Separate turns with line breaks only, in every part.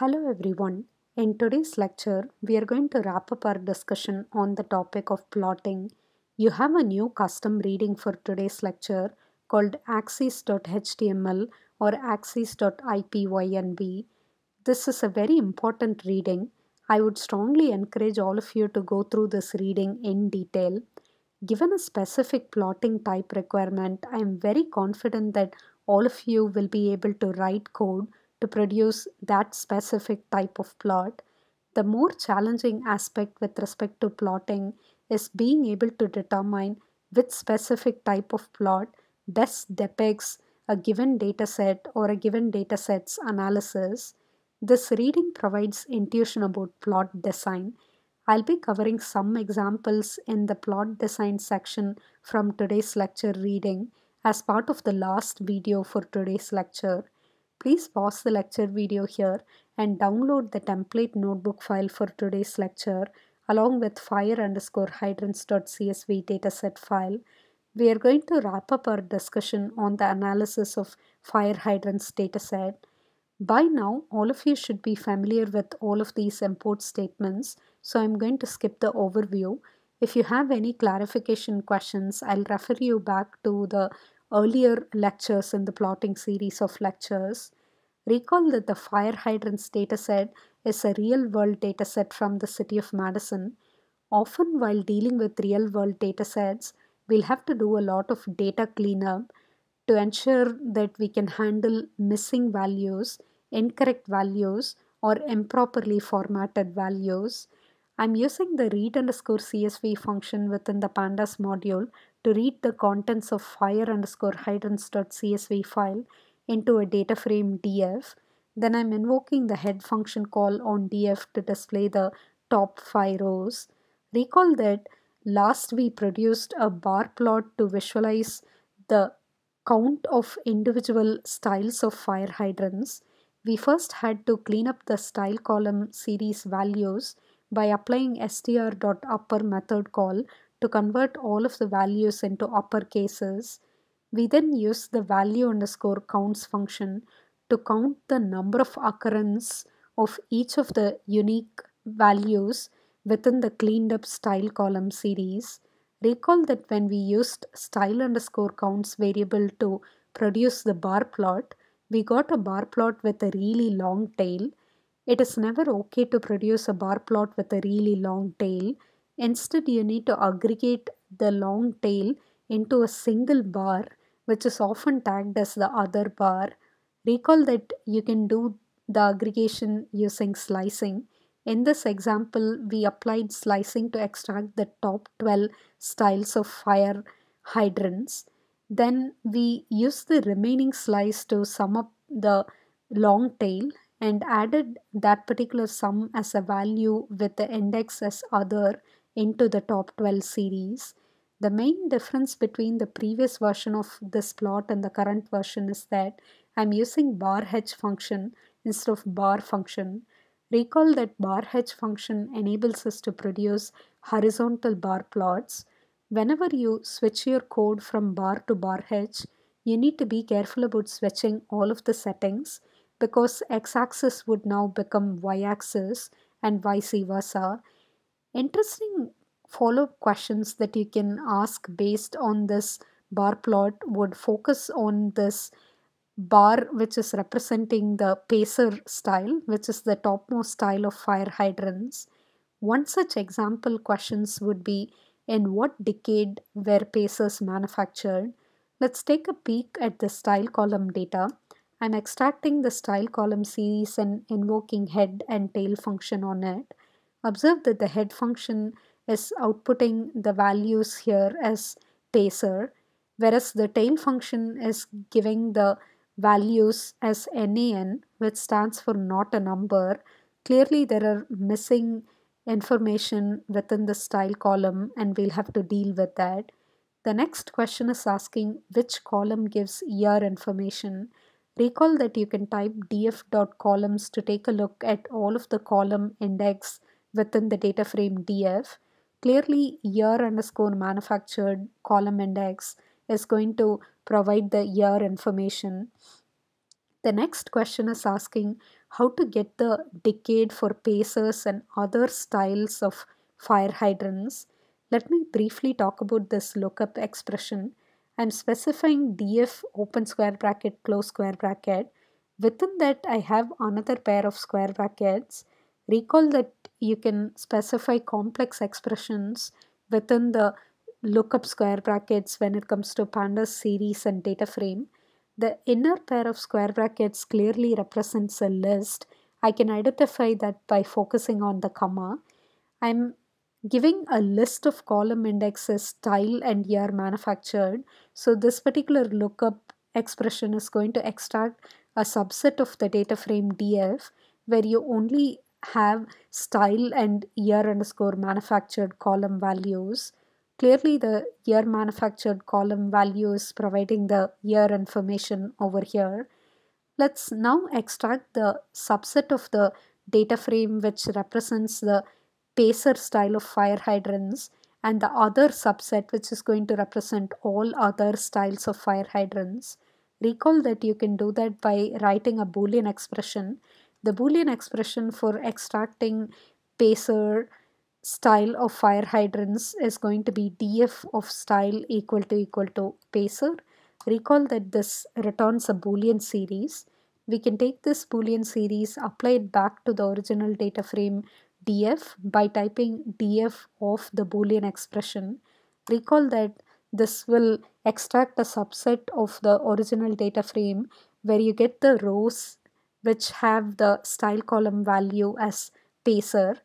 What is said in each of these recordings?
Hello everyone. In today's lecture, we are going to wrap up our discussion on the topic of plotting. You have a new custom reading for today's lecture called axis.html or axis.ipynb. This is a very important reading. I would strongly encourage all of you to go through this reading in detail. Given a specific plotting type requirement, I am very confident that all of you will be able to write code to produce that specific type of plot. The more challenging aspect with respect to plotting is being able to determine which specific type of plot best depicts a given dataset or a given dataset's analysis. This reading provides intuition about plot design. I'll be covering some examples in the plot design section from today's lecture reading as part of the last video for today's lecture. Please pause the lecture video here and download the template notebook file for today's lecture along with fire underscore hydrants.csv dataset file. We are going to wrap up our discussion on the analysis of fire hydrants dataset. By now, all of you should be familiar with all of these import statements, so I'm going to skip the overview. If you have any clarification questions, I'll refer you back to the earlier lectures in the plotting series of lectures, recall that the fire hydrants dataset is a real-world dataset from the city of Madison. Often while dealing with real-world datasets, we'll have to do a lot of data cleanup to ensure that we can handle missing values, incorrect values, or improperly formatted values I'm using the read underscore CSV function within the pandas module to read the contents of fire underscore hydrants.csv file into a data frame df. Then I'm invoking the head function call on df to display the top five rows. Recall that last we produced a bar plot to visualize the count of individual styles of fire hydrants. We first had to clean up the style column series values by applying str.upper method call to convert all of the values into upper cases. We then use the value underscore counts function to count the number of occurrence of each of the unique values within the cleaned up style column series. Recall that when we used style underscore counts variable to produce the bar plot, we got a bar plot with a really long tail it is never okay to produce a bar plot with a really long tail. Instead, you need to aggregate the long tail into a single bar, which is often tagged as the other bar. Recall that you can do the aggregation using slicing. In this example, we applied slicing to extract the top 12 styles of fire hydrants. Then we use the remaining slice to sum up the long tail and added that particular sum as a value with the index as other into the top 12 series. The main difference between the previous version of this plot and the current version is that I'm using bar h function instead of bar function. Recall that bar h function enables us to produce horizontal bar plots. Whenever you switch your code from bar to bar h, you need to be careful about switching all of the settings because x-axis would now become y-axis and vice versa. Interesting follow-up questions that you can ask based on this bar plot would focus on this bar which is representing the pacer style which is the topmost style of fire hydrants. One such example questions would be in what decade were pacers manufactured? Let's take a peek at the style column data. I'm extracting the style column series and invoking head and tail function on it. Observe that the head function is outputting the values here as taser, whereas the tail function is giving the values as NAN, which stands for not a number. Clearly, there are missing information within the style column and we'll have to deal with that. The next question is asking which column gives year information. Recall that you can type df.columns to take a look at all of the column index within the data frame df. Clearly, year underscore manufactured column index is going to provide the year information. The next question is asking how to get the decade for pacers and other styles of fire hydrants. Let me briefly talk about this lookup expression. I'm specifying df open square bracket close square bracket. Within that I have another pair of square brackets. Recall that you can specify complex expressions within the lookup square brackets when it comes to pandas series and data frame. The inner pair of square brackets clearly represents a list. I can identify that by focusing on the comma. I'm giving a list of column indexes style and year manufactured. So this particular lookup expression is going to extract a subset of the data frame df where you only have style and year underscore manufactured column values. Clearly the year manufactured column value is providing the year information over here. Let's now extract the subset of the data frame which represents the pacer style of fire hydrants and the other subset which is going to represent all other styles of fire hydrants. Recall that you can do that by writing a boolean expression. The boolean expression for extracting pacer style of fire hydrants is going to be df of style equal to equal to pacer. Recall that this returns a boolean series. We can take this boolean series, apply it back to the original data frame df by typing df of the boolean expression. Recall that this will extract a subset of the original data frame where you get the rows which have the style column value as pacer.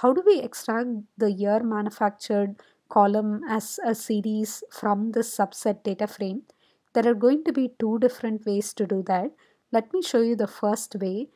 How do we extract the year manufactured column as a series from this subset data frame? There are going to be two different ways to do that. Let me show you the first way.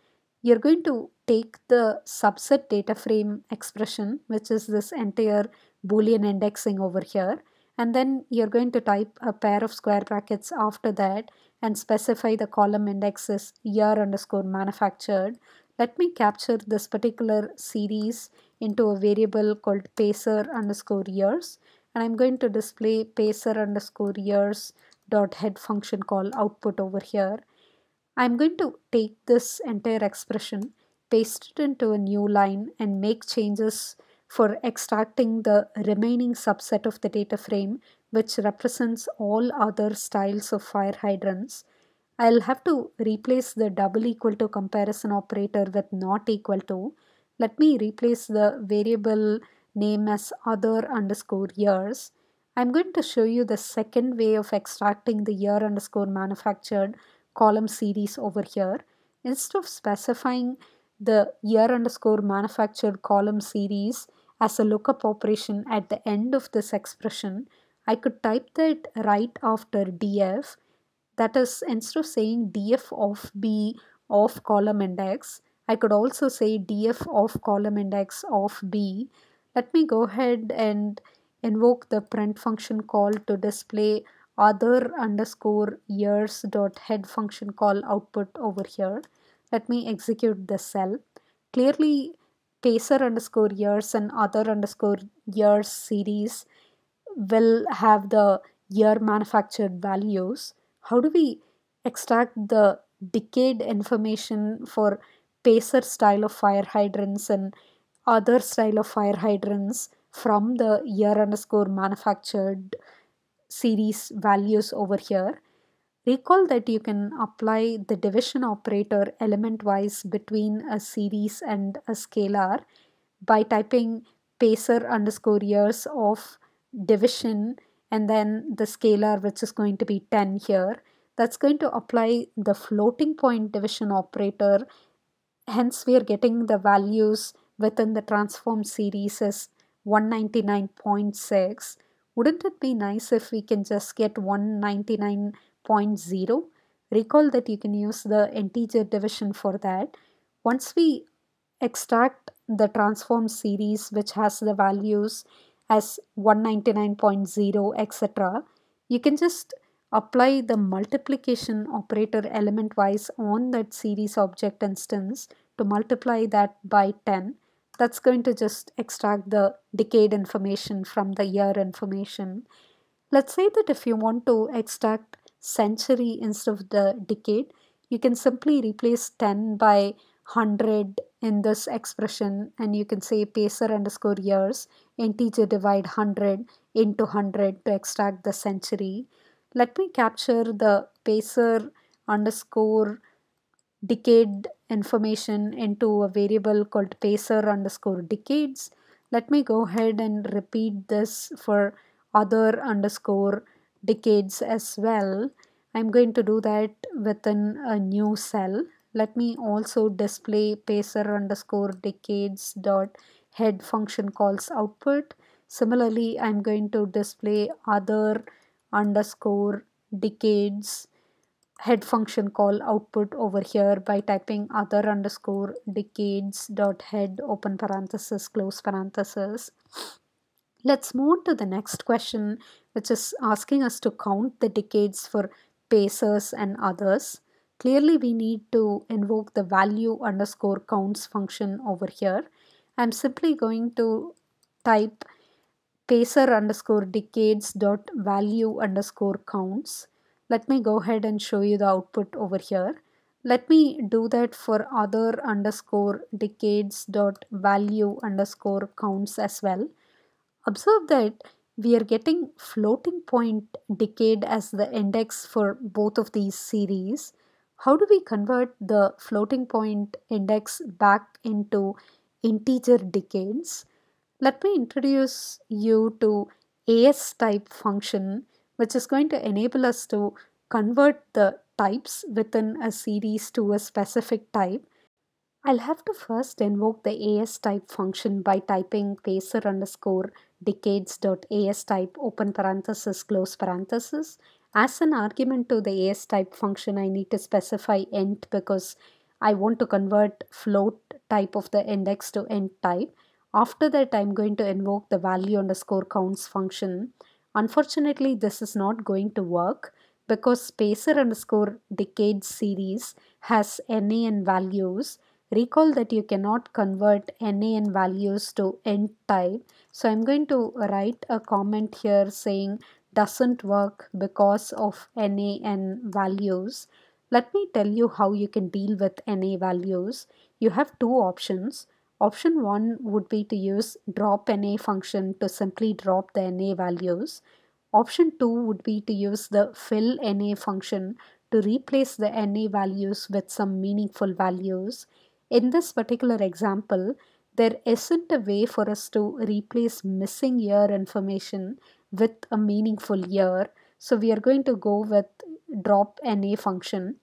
You're going to take the subset data frame expression, which is this entire Boolean indexing over here, and then you're going to type a pair of square brackets after that and specify the column indexes year underscore manufactured. Let me capture this particular series into a variable called pacer underscore years and I'm going to display pacer underscore years dot head function call output over here. I'm going to take this entire expression paste it into a new line and make changes for extracting the remaining subset of the data frame which represents all other styles of fire hydrants. I'll have to replace the double equal to comparison operator with not equal to. Let me replace the variable name as other underscore years. I'm going to show you the second way of extracting the year underscore manufactured column series over here. Instead of specifying the year underscore manufactured column series as a lookup operation at the end of this expression, I could type that right after df. That is, instead of saying df of b of column index, I could also say df of column index of b. Let me go ahead and invoke the print function call to display other underscore years dot head function call output over here. Let me execute this cell. Clearly, pacer underscore years and other underscore years series will have the year manufactured values. How do we extract the decade information for pacer style of fire hydrants and other style of fire hydrants from the year underscore manufactured series values over here Recall that you can apply the division operator element wise between a series and a scalar by typing pacer underscore years of division and then the scalar which is going to be 10 here. That's going to apply the floating point division operator. Hence we are getting the values within the transform series as 199.6. Wouldn't it be nice if we can just get 199 0.0. Recall that you can use the integer division for that. Once we extract the transform series which has the values as 199.0 etc. You can just apply the multiplication operator element wise on that series object instance to multiply that by 10 that's going to just extract the decade information from the year information. Let's say that if you want to extract century instead of the decade, you can simply replace 10 by 100 in this expression and you can say pacer underscore years integer divide 100 into 100 to extract the century. Let me capture the pacer underscore decade information into a variable called pacer underscore decades. Let me go ahead and repeat this for other underscore decades as well I'm going to do that within a new cell let me also display pacer underscore decades dot head function calls output similarly I'm going to display other underscore decades head function call output over here by typing other underscore decades dot head open parenthesis close parenthesis let's move to the next question which is asking us to count the decades for pacers and others. Clearly, we need to invoke the value underscore counts function over here. I'm simply going to type pacer underscore decades dot value underscore counts. Let me go ahead and show you the output over here. Let me do that for other underscore decades dot value underscore counts as well. Observe that we are getting floating point decade as the index for both of these series. How do we convert the floating point index back into integer decades? Let me introduce you to AS type function which is going to enable us to convert the types within a series to a specific type. I'll have to first invoke the AS type function by typing pacer underscore decades.as type open parenthesis close parenthesis. As an argument to the as type function, I need to specify int because I want to convert float type of the index to int type. After that, I'm going to invoke the value underscore counts function. Unfortunately, this is not going to work because spacer underscore decade series has NaN values Recall that you cannot convert NaN values to int type. So I'm going to write a comment here saying doesn't work because of NaN values. Let me tell you how you can deal with NA values. You have two options. Option 1 would be to use drop NA function to simply drop the NA values. Option 2 would be to use the fill NA function to replace the NA values with some meaningful values. In this particular example, there isn't a way for us to replace missing year information with a meaningful year. So we are going to go with drop NA function.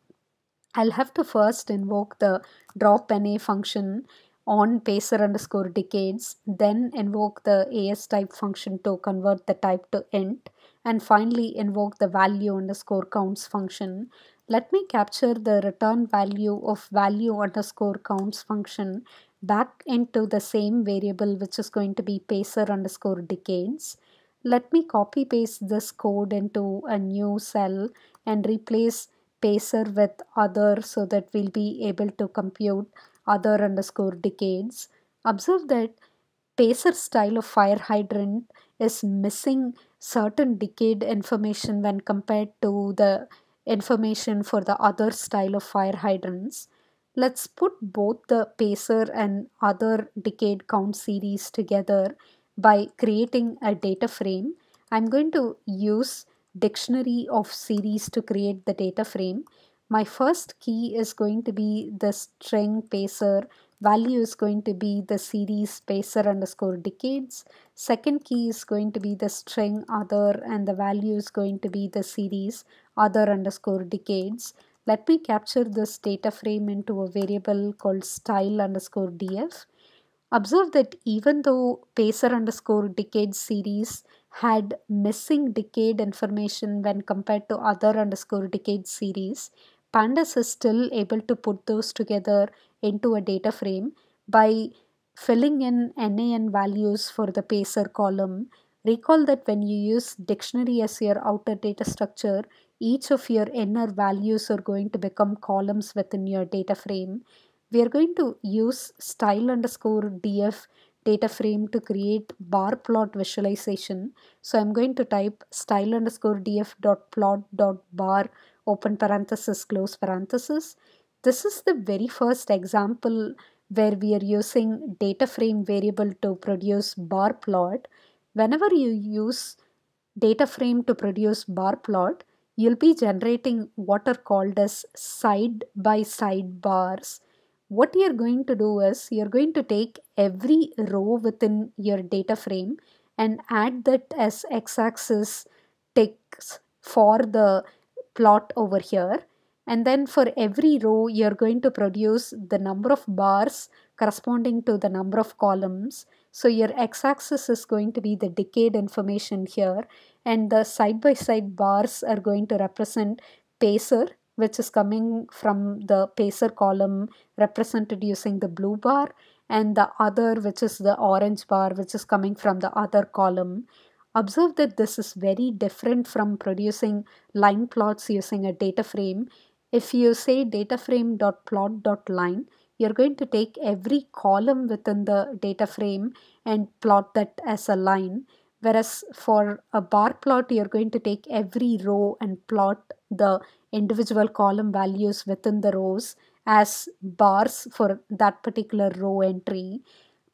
I'll have to first invoke the drop NA function on pacer underscore decades, then invoke the AS type function to convert the type to int and finally invoke the value underscore counts function, let me capture the return value of value underscore counts function back into the same variable which is going to be pacer underscore decades. Let me copy paste this code into a new cell and replace pacer with other so that we'll be able to compute other underscore decades. Observe that pacer style of fire hydrant is missing certain decade information when compared to the information for the other style of fire hydrants. Let's put both the PACER and other decade count series together by creating a data frame. I'm going to use dictionary of series to create the data frame. My first key is going to be the string PACER value is going to be the series spacer underscore decades second key is going to be the string other and the value is going to be the series other underscore decades let me capture this data frame into a variable called style underscore df observe that even though pacer underscore decade series had missing decade information when compared to other underscore decade series pandas is still able to put those together into a data frame by filling in NaN values for the pacer column. Recall that when you use dictionary as your outer data structure, each of your inner values are going to become columns within your data frame. We are going to use style underscore df data frame to create bar plot visualization. So I'm going to type style underscore df dot plot dot bar open parenthesis, close parenthesis. This is the very first example where we are using data frame variable to produce bar plot. Whenever you use data frame to produce bar plot, you'll be generating what are called as side by side bars. What you're going to do is you're going to take every row within your data frame and add that as x-axis ticks for the plot over here and then for every row you're going to produce the number of bars corresponding to the number of columns so your x-axis is going to be the decade information here and the side-by-side -side bars are going to represent pacer which is coming from the pacer column represented using the blue bar and the other which is the orange bar which is coming from the other column Observe that this is very different from producing line plots using a data frame. If you say data frame dot plot dot line, you're going to take every column within the data frame and plot that as a line. Whereas for a bar plot, you're going to take every row and plot the individual column values within the rows as bars for that particular row entry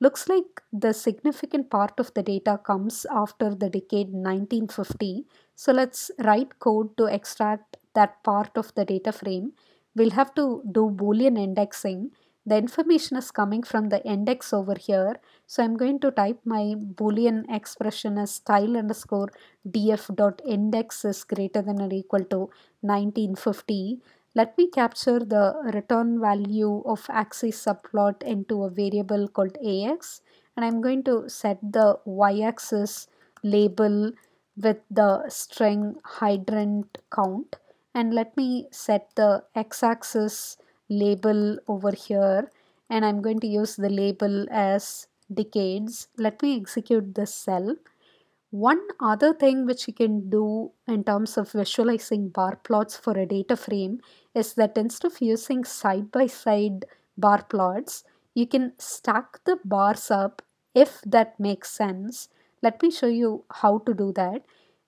Looks like the significant part of the data comes after the decade 1950. So let's write code to extract that part of the data frame. We'll have to do boolean indexing. The information is coming from the index over here. So I'm going to type my boolean expression as style underscore df dot index is greater than or equal to 1950. Let me capture the return value of axis subplot into a variable called ax and I'm going to set the y-axis label with the string hydrant count and let me set the x-axis label over here and I'm going to use the label as decades. Let me execute this cell one other thing which you can do in terms of visualizing bar plots for a data frame is that instead of using side-by-side bar plots, you can stack the bars up if that makes sense. Let me show you how to do that.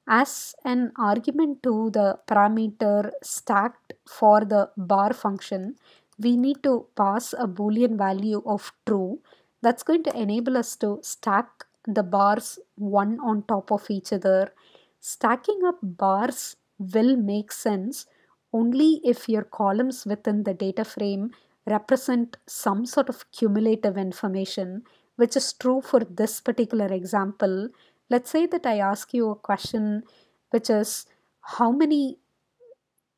As an argument to the parameter stacked for the bar function, we need to pass a boolean value of true that's going to enable us to stack the bars one on top of each other. Stacking up bars will make sense only if your columns within the data frame represent some sort of cumulative information, which is true for this particular example. Let's say that I ask you a question which is how many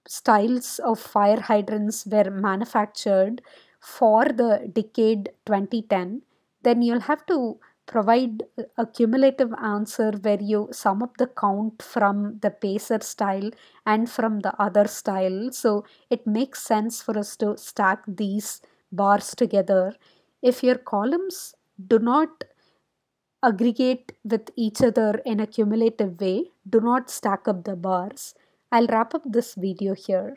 styles of fire hydrants were manufactured for the decade 2010, then you'll have to provide a cumulative answer where you sum up the count from the pacer style and from the other style. So it makes sense for us to stack these bars together. If your columns do not aggregate with each other in a cumulative way, do not stack up the bars. I'll wrap up this video here.